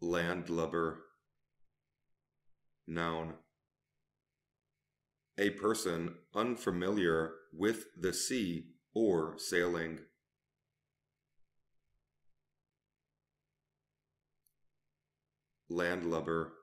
Landlubber. Noun. A person unfamiliar with the sea or sailing. Landlubber.